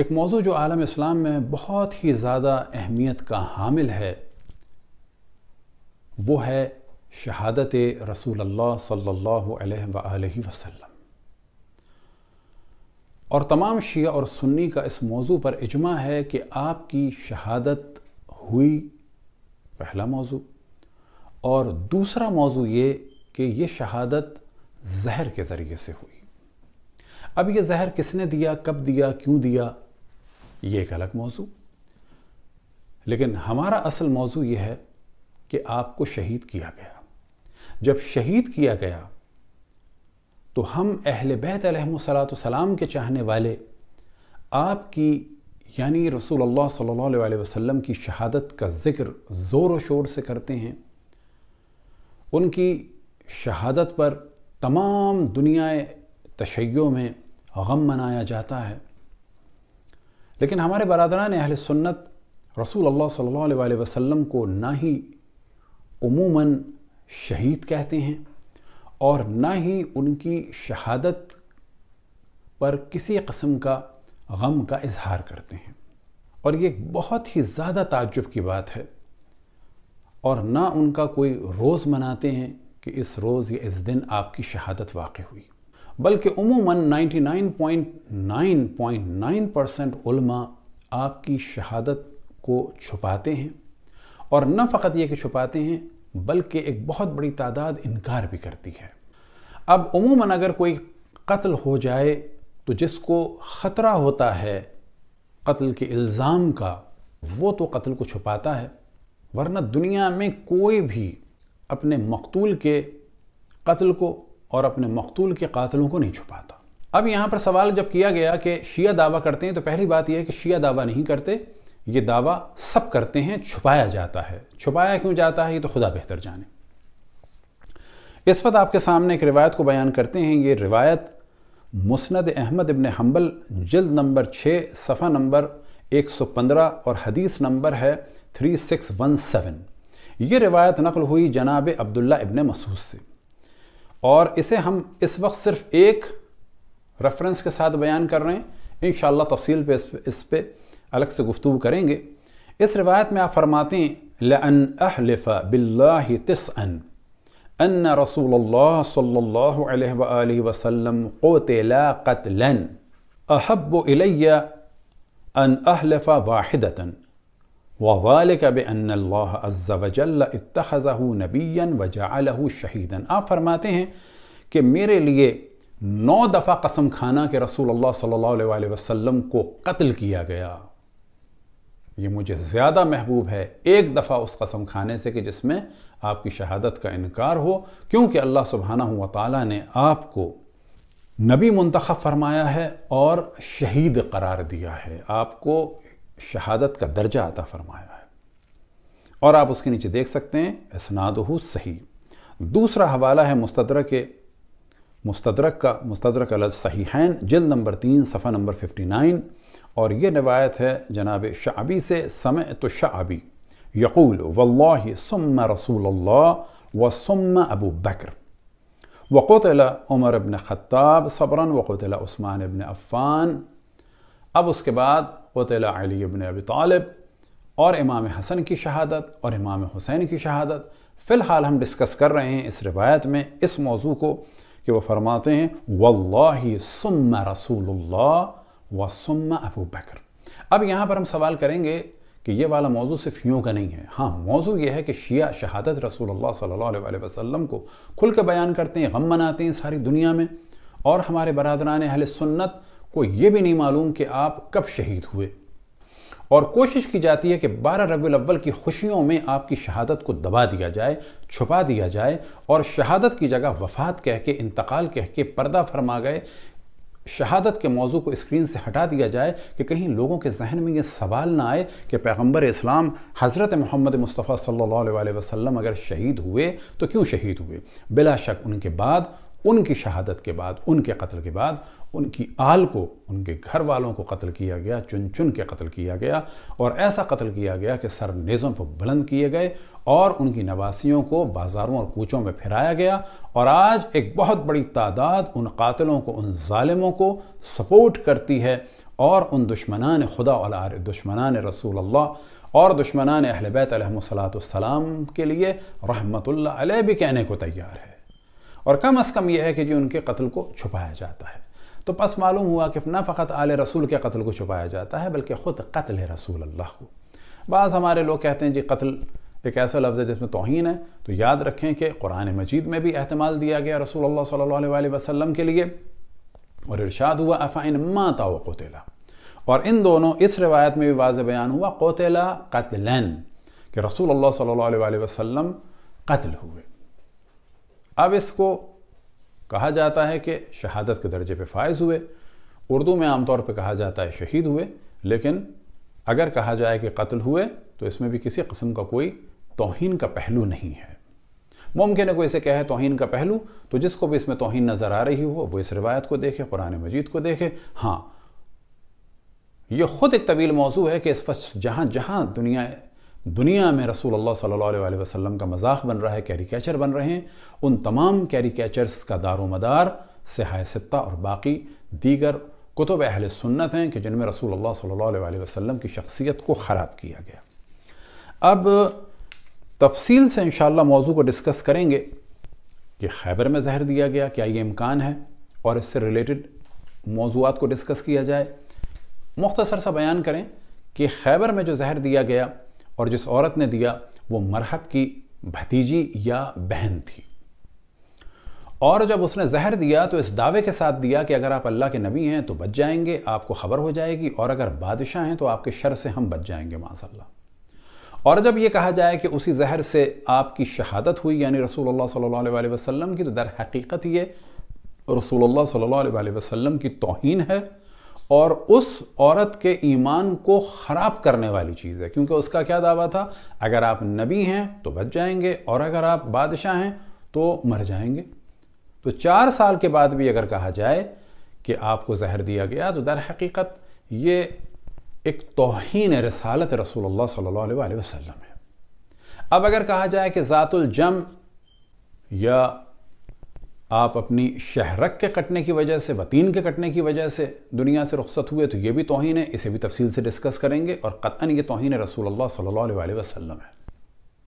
ایک موضوع جو عالم اسلام میں بہت ہی زیادہ اہمیت کا حامل ہے وہ ہے شہادت رسول اللہ صلی اللہ علیہ وآلہ وسلم اور تمام شیعہ اور سنی کا اس موضوع پر اجماع ہے کہ آپ کی شہادت ہوئی پہلا موضوع اور دوسرا موضوع یہ کہ یہ شہادت زہر کے ذریعے سے ہوئی اب یہ زہر کس نے دیا کب دیا کیوں دیا یہ ایک الگ موضوع لیکن ہمارا اصل موضوع یہ ہے کہ آپ کو شہید کیا گیا جب شہید کیا گیا تو ہم اہل بیت علیہ و صلاۃ وسلام کے چاہنے والے آپ کی یعنی رسول اللہ صلی اللہ علیہ وسلم کی شہادت کا ذکر زور و شور سے کرتے ہیں ان کی شہادت پر تمام دنیا تشیعوں میں غم منایا جاتا ہے لیکن ہمارے برادران اہل سنت رسول اللہ صلی اللہ علیہ وسلم کو نہ ہی عموماً شہید کہتے ہیں اور نہ ہی ان کی شہادت پر کسی قسم کا غم کا اظہار کرتے ہیں اور یہ بہت ہی زیادہ تعجب کی بات ہے اور نہ ان کا کوئی روز مناتے ہیں کہ اس روز یا اس دن آپ کی شہادت واقع ہوئی بلکہ عموماً 99.9.9 علماء آپ کی شہادت کو چھپاتے ہیں اور نہ فقط یہ کہ چھپاتے ہیں بلکہ ایک بہت بڑی تعداد انکار بھی کرتی ہے اب عموماً اگر کوئی قتل ہو جائے تو جس کو خطرہ ہوتا ہے قتل کے الزام کا وہ تو قتل کو چھپاتا ہے ورنہ دنیا میں کوئی بھی اپنے مقتول کے قتل کو اور اپنے مقتول کے قاتلوں کو نہیں چھپاتا اب یہاں پر سوال جب کیا گیا کہ شیعہ دعویٰ کرتے ہیں تو پہلی بات یہ ہے کہ شیعہ دعویٰ نہیں کرتے یہ دعویٰ سب کرتے ہیں چھپایا جاتا ہے چھپایا کیوں جاتا ہے یہ تو خدا بہتر جانے اس وقت آپ کے سامنے ایک روایت کو بیان کرتے ہیں یہ روایت مسند احمد ابن حنبل جلد نمبر چھ صفحہ نمبر ایک سو پندرہ اور حدیث نمبر ہے تھری سکس ون سیون یہ روایت نقل ہوئی جناب عبداللہ ابن مسعود سے और इसे हम इस वक्त सिर्फ एक रेफरेंस के साथ बयान कर रहे हैं इन तफसील पे इस पर अलग से गुफ्तु करेंगे इस रिवायत में आप फरमाते हैं लन अहलफ़ा बिल्लाह तसन अन रसूल सल्लल्लाहु अलैहि वसल्लम क़ोतला कतलन अहब इलैया अन अहलफ़ा वाहिदतन بِأَنَّ اللَّهَ عَزَّ وَجَلَّ اتَّخَذَهُ نَبِيًّا وَجَعَلَهُ شَهِيدًا آپ فرماتے ہیں کہ میرے لیے نو دفعہ قسم کھانا کہ رسول اللہ صلی اللہ علیہ وسلم کو قتل کیا گیا یہ مجھے زیادہ محبوب ہے ایک دفعہ اس قسم کھانے سے کہ جس میں آپ کی شہادت کا انکار ہو کیونکہ اللہ سبحانہ و تعالیٰ نے آپ کو نبی منتخب فرمایا ہے اور شہید قرار دیا ہے آپ کو شہادت کا درجہ عطا فرمایا ہے اور آپ اس کے نیچے دیکھ سکتے ہیں اسنادہو صحیح دوسرا حوالہ ہے مستدرک کے کا مستدرک علی صحیحین جلد نمبر تین صفحہ نمبر ففٹی نائن اور یہ روایت ہے جناب شعبی سے سمعت شعبی یقول واللہ ثم رسول اللہ و ثم ابو بکر وقتل عمر ابن خطاب صبرا وقتل عثمان ابن عفان اب اس کے بعد قطل علی ابن ابی طالب اور امام حسن کی شہادت اور امام حسین کی شہادت فی الحال ہم ڈسکس کر رہے ہیں اس روایت میں اس موضوع کو کہ وہ فرماتے ہیں واللہ ثم رسول اللہ و ثم ابو بکر اب یہاں پر ہم سوال کریں گے کہ یہ والا موضوع صرف یوں کا نہیں ہے ہاں موضوع یہ ہے کہ شیعہ شہادت رسول اللہ صلی اللہ علیہ وسلم کو کھل کے بیان کرتے ہیں غم مناتے ہیں ساری دنیا میں اور ہمارے برادران اہل سنت کو یہ بھی نہیں معلوم کہ آپ کب شہید ہوئے اور کوشش کی جاتی ہے کہ بارہ ربی الاول کی خوشیوں میں آپ کی شہادت کو دبا دیا جائے چھپا دیا جائے اور شہادت کی جگہ وفات کہہ کے انتقال کہہ کے پردہ فرما گئے شہادت کے موضوع کو اسکرین سے ہٹا دیا جائے کہ کہیں لوگوں کے ذہن میں یہ سوال نہ آئے کہ پیغمبر اسلام حضرت محمد مصطفیٰ صلی اللہ علیہ وسلم اگر شہید ہوئے تو کیوں شہید ہوئے بلا شک ان کے بعد ان کی شہادت کے بعد ان کے قتل کے بعد ان کی آل کو ان کے گھر والوں کو قتل کیا گیا چن چن کے قتل کیا گیا اور ایسا قتل کیا گیا کہ سر نیزوں پر بلند کیے گئے اور ان کی نواسیوں کو بازاروں اور کوچوں میں پھیرایا گیا اور آج ایک بہت بڑی تعداد ان قاتلوں کو ان ظالموں کو سپورٹ کرتی ہے اور ان دشمنان خدا اور دشمنان رسول اللہ اور دشمنان اہل بیت علیہ السلام کے لیے رحمت اللہ علیہ بھی کہنے کو تیار ہے اور کم از کم یہ ہے کہ جو جی ان کے قتل کو چھپایا جاتا ہے تو پس معلوم ہوا کہ نہ فقط آل رسول کے قتل کو چھپایا جاتا ہے بلکہ خود قتل رسول اللہ کو بعض ہمارے لوگ کہتے ہیں جی قتل ایک ایسا لفظ ہے جس میں توہین ہے تو یاد رکھیں کہ قرآن مجید میں بھی احتمال دیا گیا رسول اللہ صلی اللہ علیہ وسلم کے لیے اور ارشاد ہوا افعین ماتا و قتلا اور ان دونوں اس روایت میں بھی واضح بیان ہوا قتلا قتلن کہ رسول اللہ صلی اللہ علیہ وسلم قتل ہوئے اب اس کو کہا جاتا ہے کہ شہادت کے درجے پہ فائز ہوئے اردو میں عام طور پہ کہا جاتا ہے شہید ہوئے لیکن اگر کہا جائے کہ قتل ہوئے تو اس میں بھی کسی قسم کا کوئی توہین کا پہلو نہیں ہے ممکن ہے کوئی اسے کہے توہین کا پہلو تو جس کو بھی اس میں توہین نظر آ رہی ہو وہ اس روایت کو دیکھے قرآن مجید کو دیکھے ہاں یہ خود ایک طویل موضوع ہے کہ اس وقت جہاں جہاں دنیا دنیا میں رسول اللہ صلی اللہ علیہ وسلم کا مذاق بن رہا ہے کیری کیچر بن رہے ہیں ان تمام کیری کا دار و مدار سہائے ستہ اور باقی دیگر کتب اہل سنت ہیں کہ جن میں رسول اللہ صلی اللہ علیہ وسلم کی شخصیت کو خراب کیا گیا اب تفصیل سے انشاءاللہ موضوع کو ڈسکس کریں گے کہ خیبر میں زہر دیا گیا کیا یہ امکان ہے اور اس سے ریلیٹڈ موضوعات کو ڈسکس کیا جائے مختصر سا بیان کریں کہ خیبر میں جو زہر دیا گیا اور جس عورت نے دیا وہ مرحب کی بھتیجی یا بہن تھی اور جب اس نے زہر دیا تو اس دعوے کے ساتھ دیا کہ اگر آپ اللہ کے نبی ہیں تو بچ جائیں گے آپ کو خبر ہو جائے گی اور اگر بادشاہ ہیں تو آپ کے شر سے ہم بچ جائیں گے ماذا اللہ اور جب یہ کہا جائے کہ اسی زہر سے آپ کی شہادت ہوئی یعنی رسول اللہ صلی اللہ علیہ وسلم کی تو در حقیقت یہ رسول اللہ صلی اللہ علیہ وسلم کی توہین ہے اور اس عورت کے ایمان کو خراب کرنے والی چیز ہے کیونکہ اس کا کیا دعویٰ تھا اگر آپ نبی ہیں تو بچ جائیں گے اور اگر آپ بادشاہ ہیں تو مر جائیں گے تو چار سال کے بعد بھی اگر کہا جائے کہ آپ کو زہر دیا گیا تو در حقیقت یہ ایک توہین رسالت رسول اللہ صلی اللہ علیہ وسلم ہے اب اگر کہا جائے کہ ذات الجم یا آپ اپنی شہرک کے کٹنے کی وجہ سے وطین کے کٹنے کی وجہ سے دنیا سے رخصت ہوئے تو یہ بھی توہین ہے اسے بھی تفصیل سے ڈسکس کریں گے اور قطعاً یہ توہین رسول اللہ صلی اللہ علیہ وسلم ہے